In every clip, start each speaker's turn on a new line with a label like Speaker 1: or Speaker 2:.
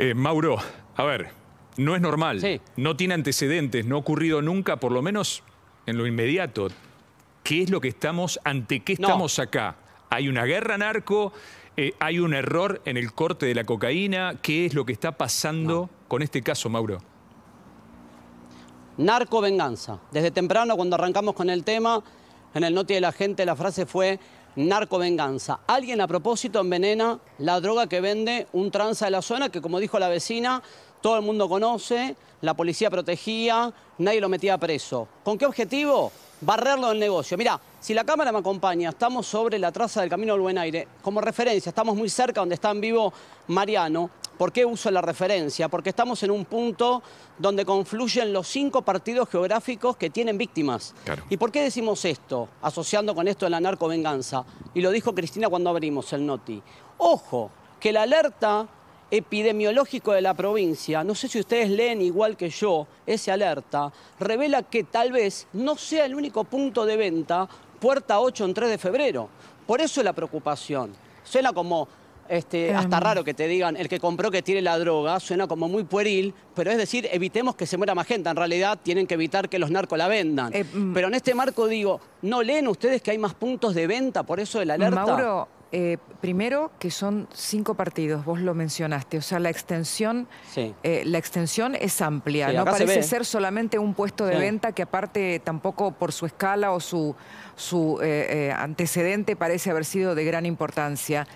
Speaker 1: Eh, Mauro, a ver, no es normal, no tiene antecedentes, no ha ocurrido nunca, por lo menos en lo inmediato. ¿Qué es lo que estamos, ante qué estamos acá? ¿Hay una guerra narco? Eh, ¿Hay un error en el corte de la cocaína? ¿Qué es lo que está pasando con este caso, Mauro?
Speaker 2: Narco venganza. Desde temprano, cuando arrancamos con el tema, en el Noti de la Gente la frase fue narcovenganza. Alguien a propósito envenena la droga que vende un tranza de la zona que, como dijo la vecina, todo el mundo conoce, la policía protegía, nadie lo metía preso. ¿Con qué objetivo? Barrerlo del negocio. Mira, si la cámara me acompaña, estamos sobre la traza del Camino del Buen Aire. Como referencia, estamos muy cerca donde está en vivo Mariano. ¿Por qué uso la referencia? Porque estamos en un punto donde confluyen los cinco partidos geográficos que tienen víctimas. ¿Y por qué decimos esto, asociando con esto de la narcovenganza? Y lo dijo Cristina cuando abrimos el NOTI. Ojo, que la alerta epidemiológico de la provincia, no sé si ustedes leen igual que yo ese alerta, revela que tal vez no sea el único punto de venta puerta 8 en 3 de febrero. Por eso la preocupación. Suena como este, em. Hasta raro que te digan, el que compró que tiene la droga, suena como muy pueril, pero es decir, evitemos que se muera más gente. En realidad tienen que evitar que los narcos la vendan. Eh, mm. pero en este marco digo, ¿no leen ustedes que hay más puntos de venta por eso de alerta? Mauro,
Speaker 3: eh, primero que son cinco partidos, vos lo mencionaste, o sea, la extensión, eh, la extensión es amplia, no parece ser solamente un puesto de venta que aparte tampoco por su escala o su, su antecedente parece haber sido de gran importancia.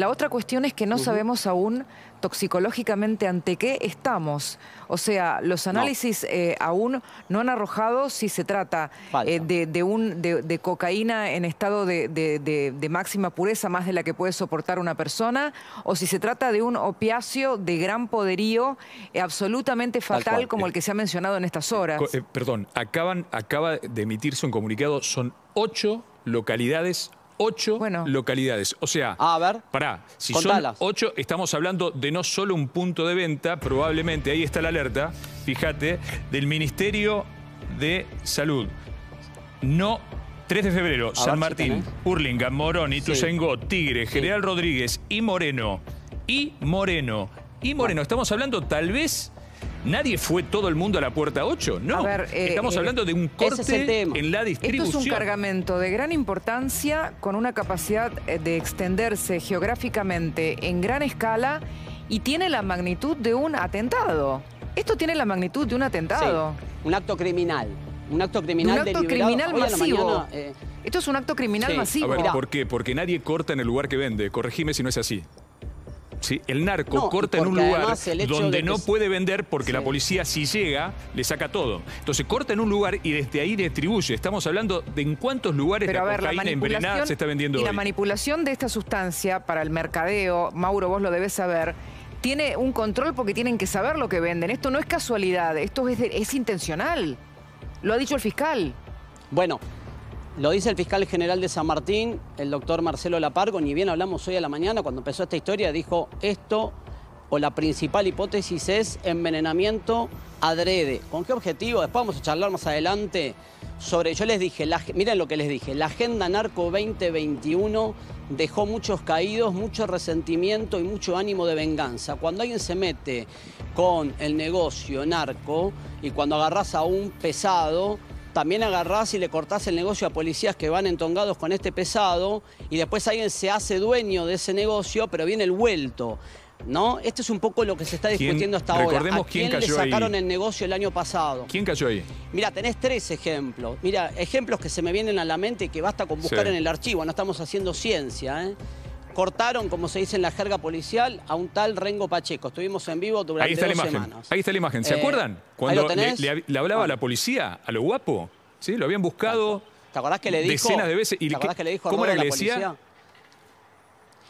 Speaker 3: La otra cuestión es que no sabemos aún toxicológicamente ante qué estamos. O sea, los análisis eh, aún no han arrojado si se trata eh, de, de, cocaína en estado de, máxima pureza, más de la que puede soportar una persona, o si se trata de un opiacio de gran poderío eh, absolutamente fatal como el que se ha mencionado en estas horas.
Speaker 1: perdón, acaban, acaba de emitirse un comunicado, son ocho localidades ocho localidades. O sea, ah, a pará, si son ocho, estamos hablando de no solo un punto de venta, probablemente, ahí está la alerta, fíjate, del Ministerio de Salud. No 3 de febrero, San Martín, Hurlingham, Morón, y Tigre, General Rodríguez y Moreno. Y Moreno. Y Moreno. Estamos hablando tal vez Nadie fue todo el mundo a la puerta 8, no. Eh, Estamos eh, hablando de un corte en la distribución. Esto es un
Speaker 3: cargamento de gran importancia con una capacidad eh, de extenderse geográficamente en gran escala y tiene la magnitud de un atentado. Esto tiene la magnitud de un atentado.
Speaker 2: un acto criminal. Un acto criminal Un acto criminal masivo.
Speaker 3: Esto es un acto criminal masivo. A ver, ¿por
Speaker 2: qué? Porque
Speaker 1: nadie corta en el lugar que vende. Corregime si no es así. El narco corta en un lugar donde no puede vender porque la policía si llega le saca todo. Entonces corta en un lugar y desde ahí distribuye. Estamos hablando de en cuántos lugares la cocaína se está vendiendo y la
Speaker 3: manipulación de esta sustancia para el mercadeo, Mauro, vos lo debes saber, tiene un control porque tienen que saber lo que venden. Esto no es casualidad, esto es, es intencional. Lo ha
Speaker 2: dicho el fiscal. Bueno, lo dice el fiscal general de San Martín, el doctor Marcelo Lapargo, ni bien hablamos hoy a la mañana, cuando empezó esta historia, dijo esto, o la principal hipótesis es envenenamiento adrede. ¿Con qué objetivo? Después vamos a charlar más adelante sobre, yo les dije, miren lo que les dije, la Agenda Narco 2021 dejó muchos caídos, mucho resentimiento y mucho ánimo de venganza. Cuando alguien se mete con el negocio narco y cuando agarras a un pesado, también agarrás y le cortás el negocio a policías que van entongados con este pesado y después alguien se hace dueño de ese negocio, pero viene el vuelto. ¿No? Esto es un poco lo que se está discutiendo hasta ahora. quién, le sacaron el negocio el año pasado? ¿Quién cayó ahí? Mira, tenés tres ejemplos. Mira, ejemplos que se me vienen a la mente y que basta con buscar en el archivo. No estamos haciendo ciencia, ¿eh? cortaron, como se dice en la jerga policial, a un tal Rengo Pacheco. Estuvimos en vivo durante Ahí Semanas. Ahí está
Speaker 1: la imagen. ¿Se eh, acuerdan? Cuando le, hablaba a la policía, a lo guapo, ¿sí? Lo habían buscado que le decenas de veces. ¿Y le ¿Cómo era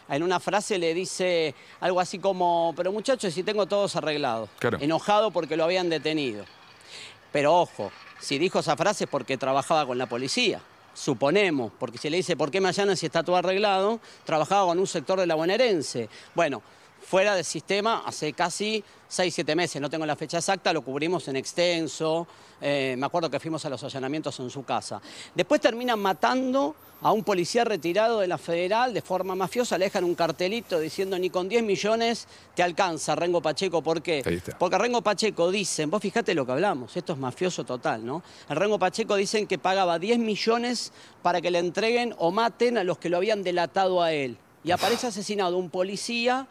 Speaker 2: En una frase le dice algo así como, pero muchachos, si tengo todos arreglados. Enojado porque lo habían detenido. Pero ojo, si dijo esa frase es porque trabajaba con la policía suponemos, porque se le dice por qué mañana si está todo arreglado, trabajaba con un sector de la bonaerense. Bueno, fuera del sistema hace casi 6-7 meses, no tengo la fecha exacta, lo cubrimos en extenso, eh, me acuerdo que fuimos a los allanamientos en su casa. Después terminan matando a un policía retirado de la federal de forma mafiosa, le dejan un cartelito diciendo ni con 10 millones te alcanza Rengo Pacheco, ¿por qué? Porque Rengo Pacheco dicen, vos fíjate lo que hablamos, esto es mafioso total, ¿no? El Rengo Pacheco dicen que pagaba 10 millones para que le entreguen o maten a los que lo habían delatado a él. Y aparece asesinado un policía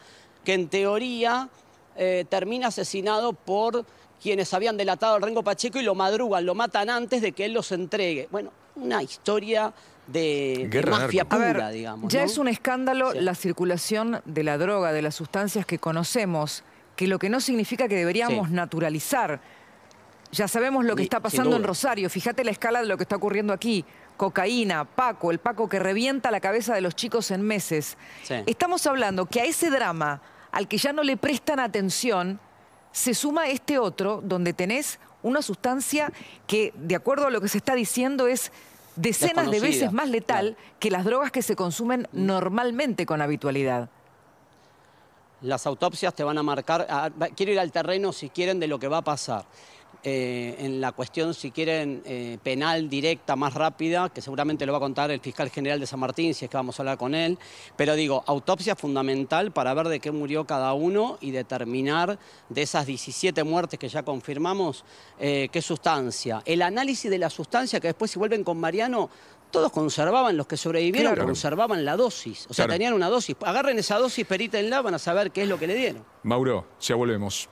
Speaker 2: que en teoría eh, termina asesinado por quienes habían delatado al Rengo Pacheco y lo madrugan, lo matan antes de que él los entregue. Bueno, una historia de, mafia pura, digamos. Ya es
Speaker 3: un escándalo la circulación de la droga, de las sustancias que conocemos, que lo que no significa que deberíamos naturalizar. Ya sabemos lo que está pasando en Rosario, fíjate la escala de lo que está ocurriendo aquí cocaína, Paco, el Paco que revienta la cabeza de los chicos en meses. Estamos hablando que a ese drama, al que ya no le prestan atención, se suma este otro donde tenés una sustancia que, de acuerdo a lo que se está diciendo, es decenas de veces más letal que las drogas que se consumen normalmente con habitualidad.
Speaker 2: Las autopsias te van a marcar, quiero ir al terreno si quieren de lo que va a pasar. Eh, en la cuestión, si quieren, eh, penal directa, más rápida, que seguramente lo va a contar el fiscal general de San Martín, si es que vamos a hablar con él. Pero digo, autopsia fundamental para ver de qué murió cada uno y determinar de esas 17 muertes que ya confirmamos, eh, qué sustancia. El análisis de la sustancia, que después si vuelven con Mariano, todos conservaban, los que sobrevivieron conservaban la dosis. O sea, tenían una dosis. Agarren esa dosis, perítenla, van a saber qué es lo que le dieron.
Speaker 1: Mauro, ya volvemos.